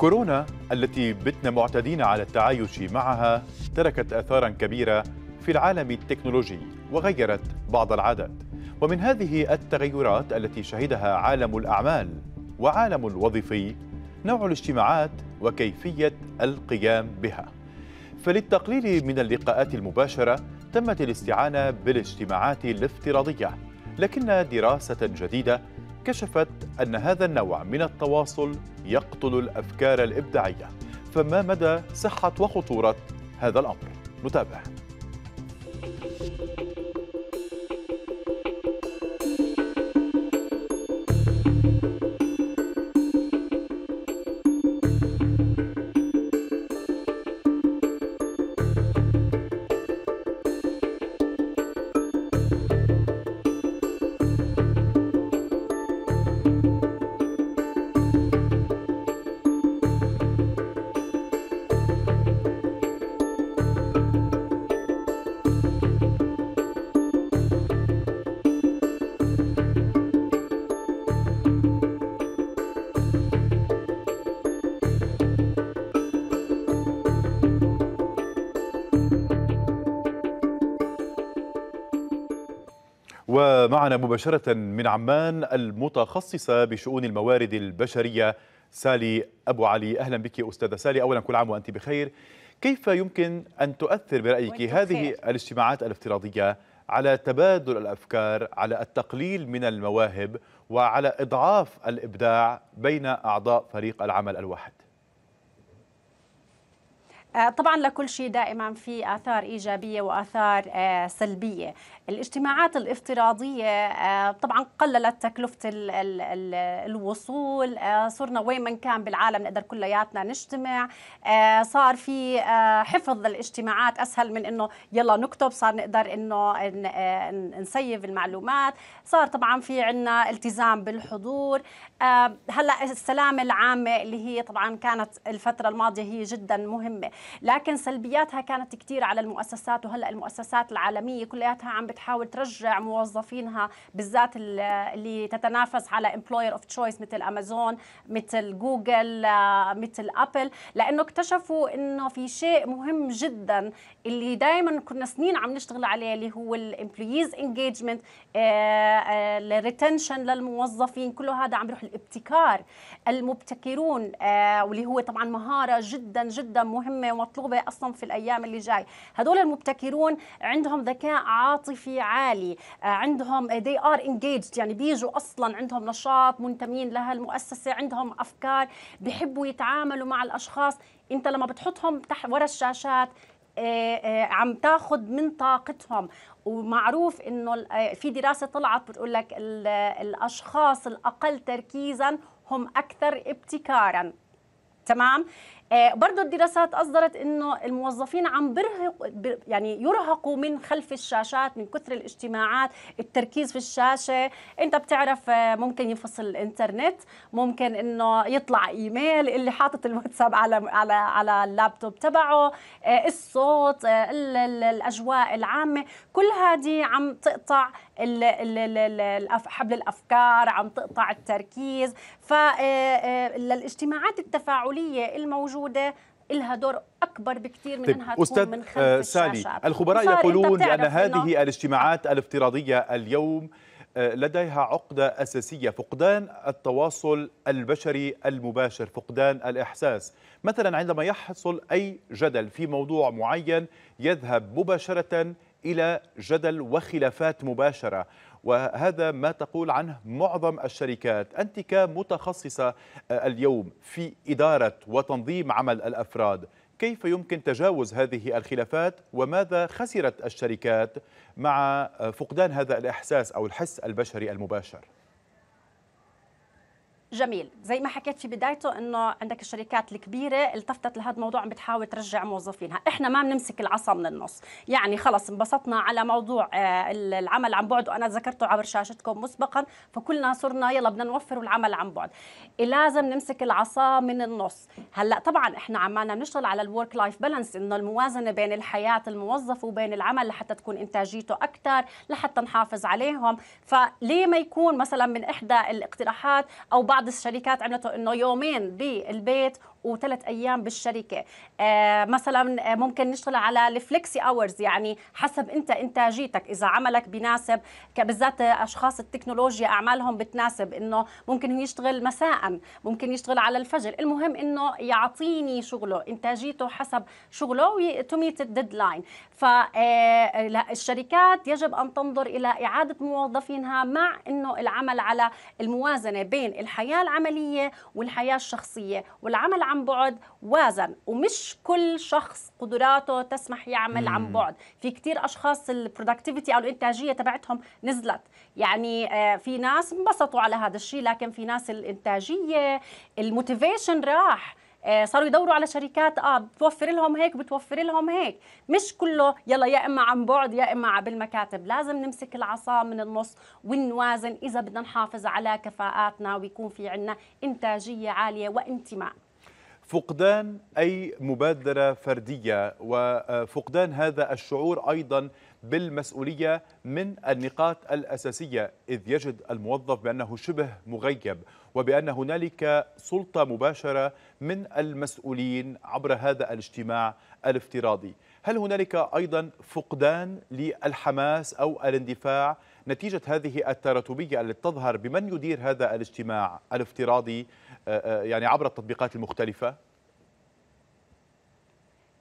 كورونا التي بتنا معتدين على التعايش معها تركت اثارا كبيره في العالم التكنولوجي وغيرت بعض العادات ومن هذه التغيرات التي شهدها عالم الاعمال وعالم الوظيفي نوع الاجتماعات وكيفيه القيام بها فللتقليل من اللقاءات المباشره تمت الاستعانه بالاجتماعات الافتراضيه لكن دراسه جديده كشفت أن هذا النوع من التواصل يقتل الأفكار الإبداعية فما مدى صحة وخطورة هذا الأمر نتابع ومعنا مباشرة من عمان المتخصصة بشؤون الموارد البشرية سالي أبو علي أهلا بك أستاذة سالي أولا كل عام وأنت بخير كيف يمكن أن تؤثر برأيك هذه خير. الاجتماعات الافتراضية على تبادل الأفكار على التقليل من المواهب وعلى إضعاف الإبداع بين أعضاء فريق العمل الواحد آه، طبعا لكل شيء دائما في اثار ايجابيه واثار آه، سلبيه الاجتماعات الافتراضيه آه، طبعا قللت تكلفه الوصول صرنا وين من كان بالعالم نقدر كلياتنا نجتمع صار في حفظ الاجتماعات اسهل من انه يلا نكتب صار نقدر انه نسيف المعلومات صار طبعا في عندنا التزام بالحضور هلا السلامه العامه اللي هي طبعا كانت الفتره الماضيه هي جدا مهمه لكن سلبياتها كانت كثير على المؤسسات وهلا المؤسسات العالميه كلياتها عم بتحاول ترجع موظفينها بالذات اللي تتنافس على امبلوير اوف تشويس مثل امازون مثل جوجل آه، مثل ابل لانه اكتشفوا انه في شيء مهم جدا اللي دائما كنا سنين عم نشتغل عليه اللي هو الامبلويز انجيجمنت الريتنشن للموظفين كله هذا عم بيروح الابتكار المبتكرون آه، واللي هو طبعا مهاره جدا جدا مهمه مهمه ومطلوبه اصلا في الايام اللي جاي هدول المبتكرون عندهم ذكاء عاطفي عالي آه، عندهم آه، they are engaged يعني بيجوا اصلا عندهم نشاط منتمين لهالمؤسسه عندهم افكار بحبوا يتعاملوا مع الاشخاص انت لما بتحطهم تحت ورا الشاشات آه، عم تاخذ من طاقتهم ومعروف انه في دراسه طلعت بتقول لك الاشخاص الاقل تركيزا هم اكثر ابتكارا تمام آه، برضه الدراسات أصدرت أنه الموظفين عم برهق يعني يرهقوا من خلف الشاشات من كثر الاجتماعات التركيز في الشاشة أنت بتعرف آه، ممكن ينفصل الإنترنت ممكن أنه يطلع إيميل اللي حاطط الواتساب على على على اللابتوب تبعه آه، الصوت الأجواء العامة كل هذه عم تقطع حبل الافكار عم تقطع التركيز فالاجتماعات التفاعليه الموجوده موجوده لها دور اكبر بكثير من طيب. انها تكون أستاذ من آه، خلف سالي الشاشة. الخبراء يقولون بان هذه الاجتماعات الافتراضيه اليوم آه، لديها عقدة أساسية فقدان التواصل البشري المباشر فقدان الإحساس مثلا عندما يحصل أي جدل في موضوع معين يذهب مباشرة إلى جدل وخلافات مباشرة وهذا ما تقول عنه معظم الشركات أنت كمتخصصة آه، اليوم في إدارة وتنظيم عمل الأفراد كيف يمكن تجاوز هذه الخلافات وماذا خسرت الشركات مع آه، فقدان هذا الإحساس أو الحس البشري المباشر؟ جميل زي ما حكيت في بدايته انه عندك الشركات الكبيره التفتت لهذا الموضوع عم بتحاول ترجع موظفينها احنا ما بنمسك العصا من النص يعني خلص انبسطنا على موضوع آه، العمل عن بعد وانا ذكرته عبر شاشتكم مسبقا فكلنا صرنا يلا بدنا نوفر العمل عن بعد لازم نمسك العصا من النص هلا طبعا احنا عمالنا بنشتغل على الورك لايف بالانس انه الموازنه بين الحياه الموظف وبين العمل لحتى تكون انتاجيته اكثر لحتى نحافظ عليهم فليه ما يكون مثلا من احدى الاقتراحات او بعض بعض الشركات عملته انه يومين بالبيت وثلاث ايام بالشركه آه، مثلا آه، ممكن نشتغل على الفلكسي اورز يعني حسب انت انتاجيتك اذا عملك بناسب بالذات آه، اشخاص التكنولوجيا اعمالهم بتناسب انه ممكن يشتغل مساء ممكن يشتغل على الفجر المهم انه يعطيني شغله انتاجيته حسب شغله تو ميت الديدلاين فالشركات يجب ان تنظر الى اعاده موظفينها مع انه العمل على الموازنه بين الحياه العمليه والحياه الشخصيه والعمل عن بعد وازن ومش كل شخص قدراته تسمح يعمل مم. عن بعد في كتير اشخاص البرودكتيفيتي او الانتاجيه تبعتهم نزلت يعني آه، في ناس انبسطوا على هذا الشيء لكن في ناس الانتاجيه الموتيفيشن راح آه، صاروا يدوروا على شركات اه بتوفر لهم هيك بتوفر لهم هيك مش كله يلا يا اما عن بعد يا اما بالمكاتب لازم نمسك العصا من النص ونوازن اذا بدنا نحافظ على كفاءاتنا ويكون في عندنا انتاجيه عاليه وانتماء فقدان أي مبادرة فردية وفقدان هذا الشعور أيضا بالمسؤولية من النقاط الأساسية إذ يجد الموظف بأنه شبه مغيب وبأن هنالك سلطة مباشرة من المسؤولين عبر هذا الاجتماع الافتراضي هل هنالك أيضا فقدان للحماس أو الاندفاع نتيجة هذه التراتبية التي تظهر بمن يدير هذا الاجتماع الافتراضي آه، آه، يعني عبر التطبيقات المختلفة؟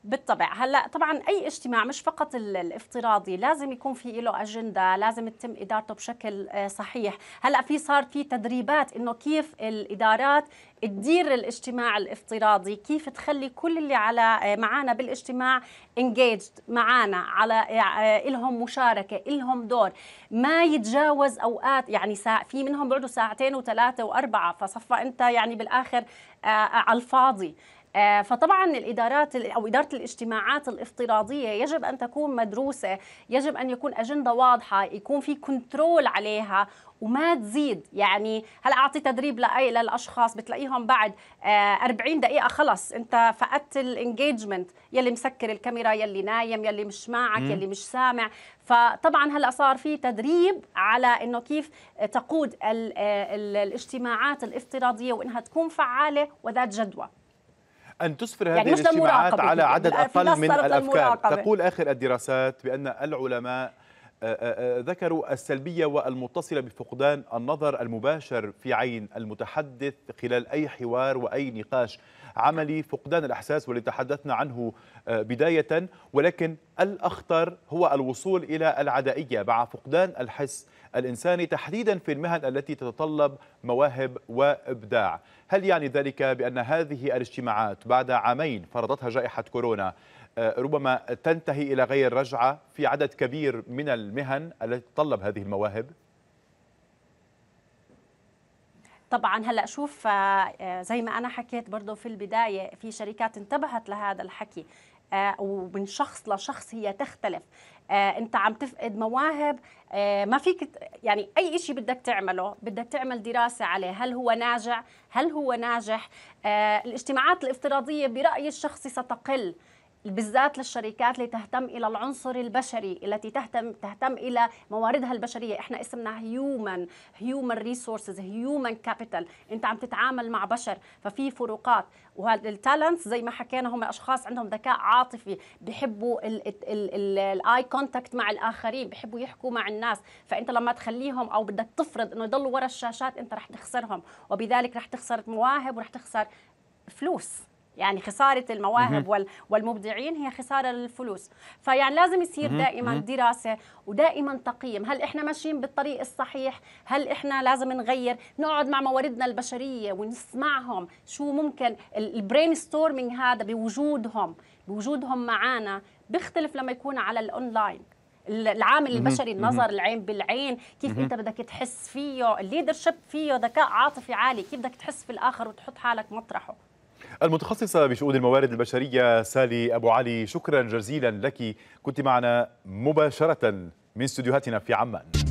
بالطبع هلا طبعا اي اجتماع مش فقط الافتراضي لازم يكون في له اجنده لازم تتم ادارته بشكل آه، صحيح هلا في صار في تدريبات انه كيف الادارات تدير الاجتماع الافتراضي كيف تخلي كل اللي على آه، معانا بالاجتماع انجيجد معانا على آه، إلهم مشاركة إلهم دور ما يتجاوز أوقات يعني ساعة في منهم بيقعدوا ساعتين وثلاثة وأربعة فصفى أنت يعني بالآخر على الفاضي آه، فطبعا الادارات او اداره الاجتماعات الافتراضيه يجب ان تكون مدروسه، يجب ان يكون اجنده واضحه، يكون في كنترول عليها وما تزيد يعني هلا اعطي تدريب لاي للاشخاص بتلاقيهم بعد 40 آه، دقيقه خلص انت فقدت الانجيجمنت يلي مسكر الكاميرا يلي نايم يلي مش معك يلي مش سامع فطبعا هلا صار في تدريب على انه كيف تقود آه، الاجتماعات الافتراضيه وانها تكون فعاله وذات جدوى أن تسفر يعني هذه يعني الاجتماعات على عدد أقل من الأفكار تقول آخر الدراسات بأن العلماء آه، آه، آه، ذكروا السلبية والمتصلة بفقدان النظر المباشر في عين المتحدث خلال أي حوار وأي نقاش عملي فقدان الإحساس واللي تحدثنا عنه آه، بداية ولكن الأخطر هو الوصول إلى العدائية مع فقدان الحس الإنساني تحديدا في المهن التي تتطلب مواهب وإبداع هل يعني ذلك بأن هذه الاجتماعات بعد عامين فرضتها جائحة كورونا آه، ربما تنتهي إلى غير رجعة في عدد كبير من المهن التي تتطلب هذه المواهب؟ طبعا هلا شوف آه، آه، زي ما انا حكيت برضه في البدايه في شركات انتبهت لهذا الحكي آه، ومن شخص لشخص هي تختلف انت عم تفقد مواهب ما فيك يعني اي شيء بدك تعمله بدك تعمل دراسه عليه هل هو ناجع هل هو ناجح الاجتماعات الافتراضيه برايي الشخصي ستقل بالذات للشركات اللي تهتم الى العنصر البشري التي تهتم تهتم الى مواردها البشريه احنا اسمنا هيومن هيومن ريسورسز هيومن كابيتال انت عم تتعامل مع بشر ففي فروقات والتالنتس زي ما حكينا هم اشخاص عندهم ذكاء عاطفي بحبوا الاي كونتاكت مع الاخرين بحبوا يحكوا مع الناس فانت لما تخليهم او بدك تفرض انه يضلوا ورا الشاشات انت رح تخسرهم وبذلك رح تخسر مواهب ورح تخسر فلوس يعني خساره المواهب والمبدعين هي خساره للفلوس فيعني لازم يصير دائما دراسه ودائما تقييم هل احنا ماشيين بالطريق الصحيح هل احنا لازم نغير نقعد مع مواردنا البشريه ونسمعهم شو ممكن البرين ستورمينج هذا بوجودهم بوجودهم معانا بيختلف لما يكون على الاونلاين العامل البشري النظر العين بالعين كيف انت بدك تحس فيه الليدرشيب فيه ذكاء عاطفي عالي كيف بدك تحس في الاخر وتحط حالك مطرحه المتخصصة بشؤون الموارد البشرية سالي أبو علي شكرا جزيلا لك كنت معنا مباشرة من استديوهاتنا في عمان